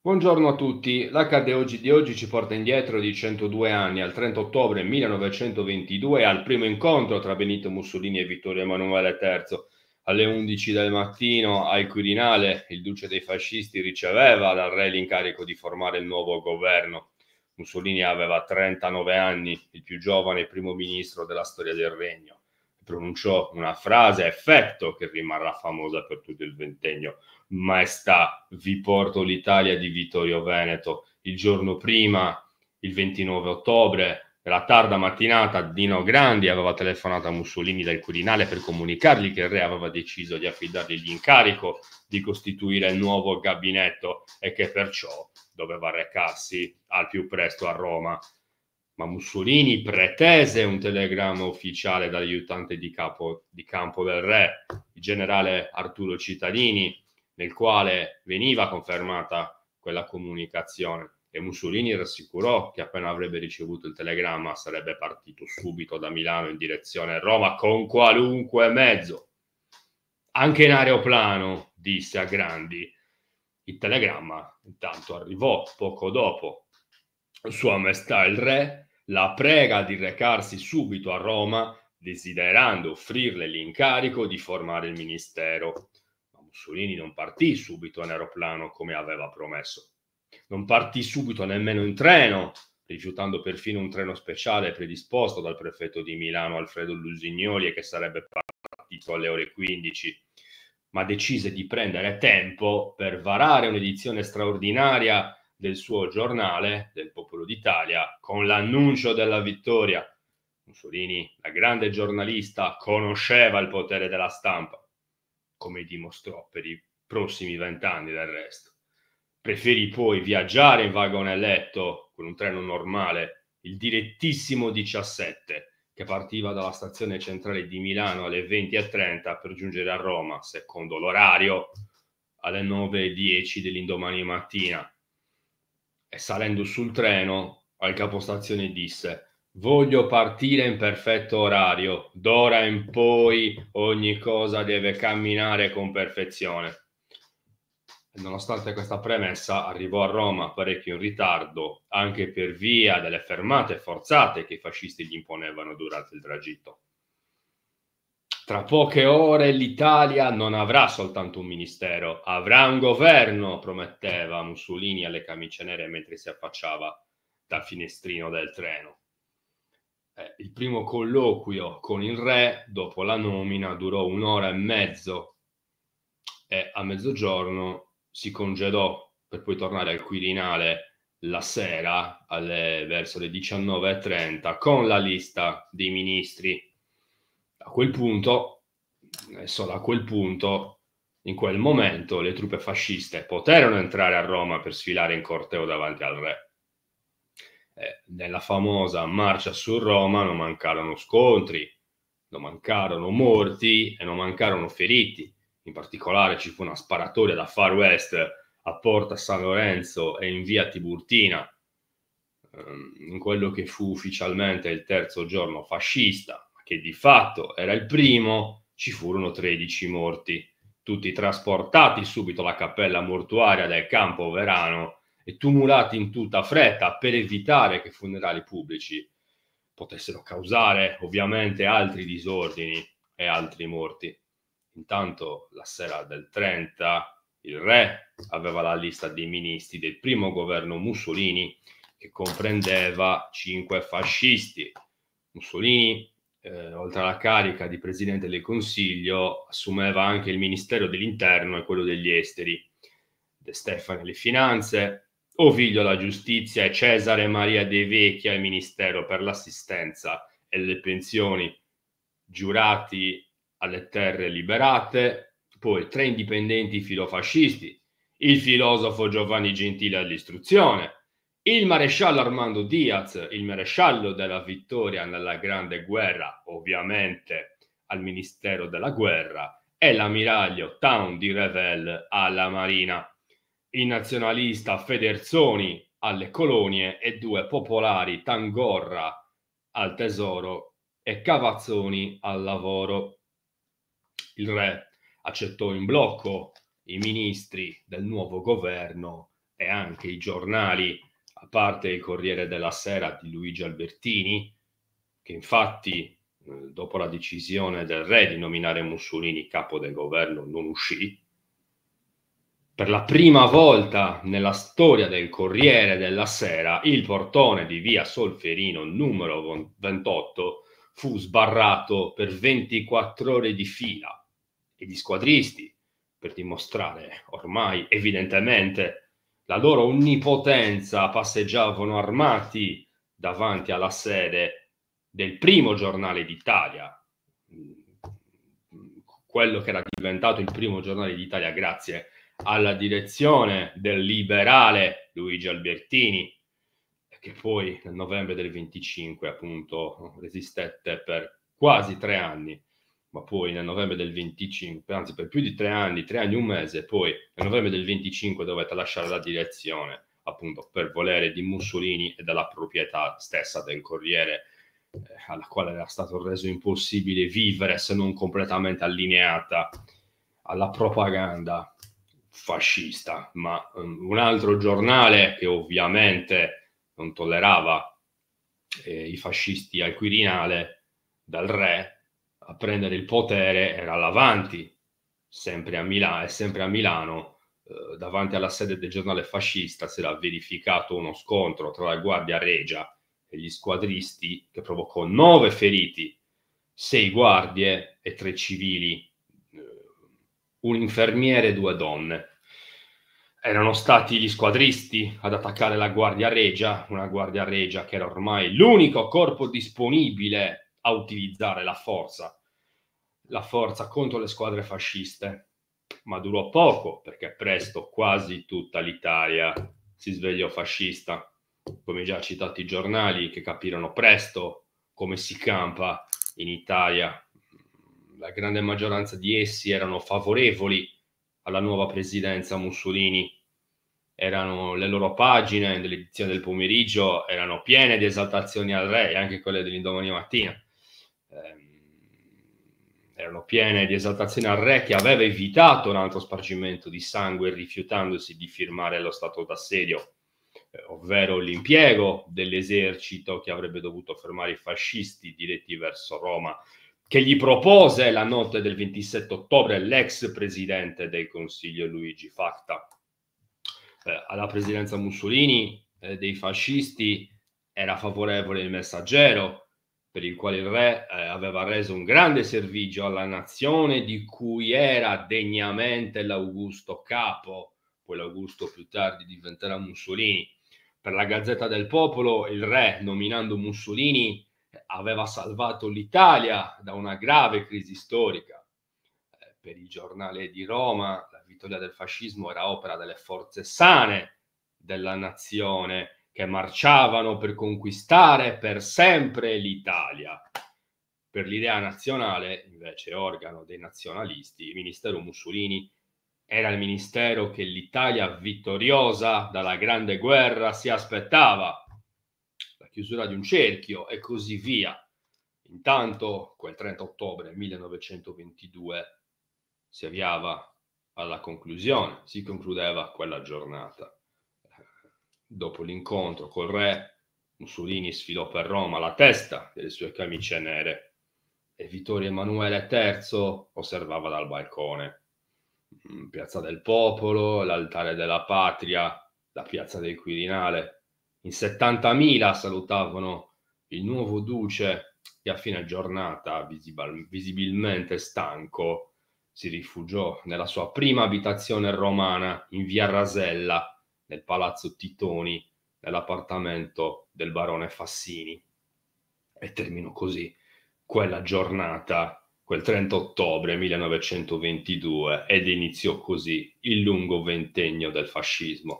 Buongiorno a tutti. L'HD oggi di oggi ci porta indietro di 102 anni, al 30 ottobre 1922, al primo incontro tra Benito Mussolini e Vittorio Emanuele III. Alle 11 del mattino al Quirinale il duce dei fascisti riceveva dal re l'incarico di formare il nuovo governo. Mussolini aveva 39 anni, il più giovane primo ministro della storia del regno pronunciò una frase a effetto che rimarrà famosa per tutto il ventennio. Maestà, vi porto l'Italia di Vittorio Veneto. Il giorno prima, il 29 ottobre, la tarda mattinata, Dino Grandi aveva telefonato a Mussolini dal Quirinale per comunicargli che il re aveva deciso di affidargli l'incarico di costituire il nuovo gabinetto e che perciò doveva recarsi al più presto a Roma ma Mussolini pretese un telegramma ufficiale dall'aiutante di, capo, di campo del re, il generale Arturo Cittadini, nel quale veniva confermata quella comunicazione e Mussolini rassicurò che appena avrebbe ricevuto il telegramma sarebbe partito subito da Milano in direzione Roma con qualunque mezzo. Anche in aeroplano, disse a Grandi. Il telegramma intanto arrivò poco dopo. Sua Maestà il Re la prega di recarsi subito a Roma desiderando offrirle l'incarico di formare il ministero. Ma Mussolini non partì subito in aeroplano come aveva promesso. Non partì subito nemmeno in treno, rifiutando perfino un treno speciale predisposto dal prefetto di Milano Alfredo Lusignoli e che sarebbe partito alle ore 15, ma decise di prendere tempo per varare un'edizione straordinaria del suo giornale del Popolo d'Italia con l'annuncio della vittoria. Mussolini, la grande giornalista, conosceva il potere della stampa, come dimostrò per i prossimi vent'anni del resto. Preferì poi viaggiare in vagonelletto con un treno normale, il direttissimo 17, che partiva dalla stazione centrale di Milano alle 20.30 per giungere a Roma, secondo l'orario, alle 9.10 dell'indomani mattina e salendo sul treno al capostazione disse voglio partire in perfetto orario, d'ora in poi ogni cosa deve camminare con perfezione. Nonostante questa premessa arrivò a Roma parecchio in ritardo, anche per via delle fermate forzate che i fascisti gli imponevano durante il tragitto tra poche ore l'Italia non avrà soltanto un ministero, avrà un governo, prometteva Mussolini alle camicie nere mentre si affacciava dal finestrino del treno. Eh, il primo colloquio con il re dopo la nomina durò un'ora e mezzo e a mezzogiorno si congedò per poi tornare al Quirinale la sera alle, verso le 19.30 con la lista dei ministri a quel punto, solo a quel punto, in quel momento, le truppe fasciste poterono entrare a Roma per sfilare in corteo davanti al re. Eh, nella famosa marcia su Roma non mancarono scontri, non mancarono morti e non mancarono feriti. In particolare ci fu una sparatoria da Far West a Porta San Lorenzo e in via Tiburtina, ehm, in quello che fu ufficialmente il terzo giorno fascista che di fatto era il primo, ci furono 13 morti, tutti trasportati subito alla cappella mortuaria del campo Verano e tumulati in tutta fretta per evitare che funerali pubblici potessero causare ovviamente altri disordini e altri morti. Intanto la sera del 30 il re aveva la lista dei ministri del primo governo Mussolini che comprendeva cinque fascisti. Mussolini eh, oltre alla carica di Presidente del Consiglio, assumeva anche il Ministero dell'Interno e quello degli Esteri, De Stefano e le Finanze, Ovidio alla Giustizia e Cesare Maria De Vecchia al Ministero per l'Assistenza e le Pensioni, giurati alle terre liberate, poi tre indipendenti filofascisti, il filosofo Giovanni Gentile all'istruzione, il maresciallo Armando Diaz, il maresciallo della vittoria nella Grande Guerra, ovviamente al Ministero della Guerra, e l'ammiraglio Town di Revel alla Marina. Il nazionalista Federzoni alle colonie e due popolari Tangorra al tesoro e Cavazzoni al lavoro. Il re accettò in blocco i ministri del nuovo governo e anche i giornali a parte il Corriere della Sera di Luigi Albertini, che infatti eh, dopo la decisione del re di nominare Mussolini capo del governo non uscì, per la prima volta nella storia del Corriere della Sera, il portone di via Solferino numero 28 fu sbarrato per 24 ore di fila e gli squadristi, per dimostrare ormai evidentemente la loro onnipotenza passeggiavano armati davanti alla sede del primo giornale d'Italia, quello che era diventato il primo giornale d'Italia grazie alla direzione del liberale Luigi Albertini, che poi nel novembre del 25 appunto resistette per quasi tre anni ma poi nel novembre del 25, anzi per più di tre anni, tre anni e un mese, poi nel novembre del 25 dovete lasciare la direzione appunto per volere di Mussolini e della proprietà stessa del Corriere, eh, alla quale era stato reso impossibile vivere se non completamente allineata alla propaganda fascista, ma um, un altro giornale che ovviamente non tollerava eh, i fascisti al Quirinale dal re a prendere il potere era l'Avanti, sempre a, Milano, e sempre a Milano, eh, davanti alla sede del giornale fascista si era verificato uno scontro tra la Guardia Regia e gli squadristi che provocò nove feriti, sei guardie e tre civili, eh, un infermiere e due donne. Erano stati gli squadristi ad attaccare la Guardia Regia, una Guardia Regia che era ormai l'unico corpo disponibile a utilizzare la forza la forza contro le squadre fasciste, ma durò poco perché presto quasi tutta l'Italia si svegliò fascista, come già citati i giornali che capirono presto come si campa in Italia. La grande maggioranza di essi erano favorevoli alla nuova presidenza Mussolini. Erano le loro pagine dell'edizione del pomeriggio erano piene di esaltazioni al re, e anche quelle dell'indomani mattina. Eh, erano piene di esaltazione al re che aveva evitato un altro spargimento di sangue rifiutandosi di firmare lo stato d'assedio, eh, ovvero l'impiego dell'esercito che avrebbe dovuto fermare i fascisti diretti verso Roma, che gli propose la notte del 27 ottobre l'ex presidente del Consiglio Luigi Facta. Eh, alla presidenza Mussolini eh, dei fascisti era favorevole il messaggero, per il quale il re eh, aveva reso un grande servigio alla nazione di cui era degnamente l'Augusto capo, poi l'Augusto più tardi diventerà Mussolini. Per la Gazzetta del Popolo il re, nominando Mussolini, aveva salvato l'Italia da una grave crisi storica. Eh, per il giornale di Roma, la vittoria del fascismo era opera delle forze sane della nazione che marciavano per conquistare per sempre l'Italia. Per l'idea nazionale, invece, organo dei nazionalisti, il ministero Mussolini era il ministero che l'Italia vittoriosa dalla Grande Guerra si aspettava. La chiusura di un cerchio e così via. Intanto, quel 30 ottobre 1922 si avviava alla conclusione, si concludeva quella giornata dopo l'incontro col re, Mussolini sfilò per Roma la testa delle sue camicie nere e Vittorio Emanuele III osservava dal balcone. Mm, piazza del Popolo, l'altare della patria, la piazza del Quirinale. In 70.000 salutavano il nuovo duce che a fine giornata, visibilmente stanco, si rifugiò nella sua prima abitazione romana in via Rasella nel palazzo Titoni, nell'appartamento del barone Fassini. E termino così quella giornata, quel 30 ottobre 1922, ed iniziò così il lungo ventennio del fascismo.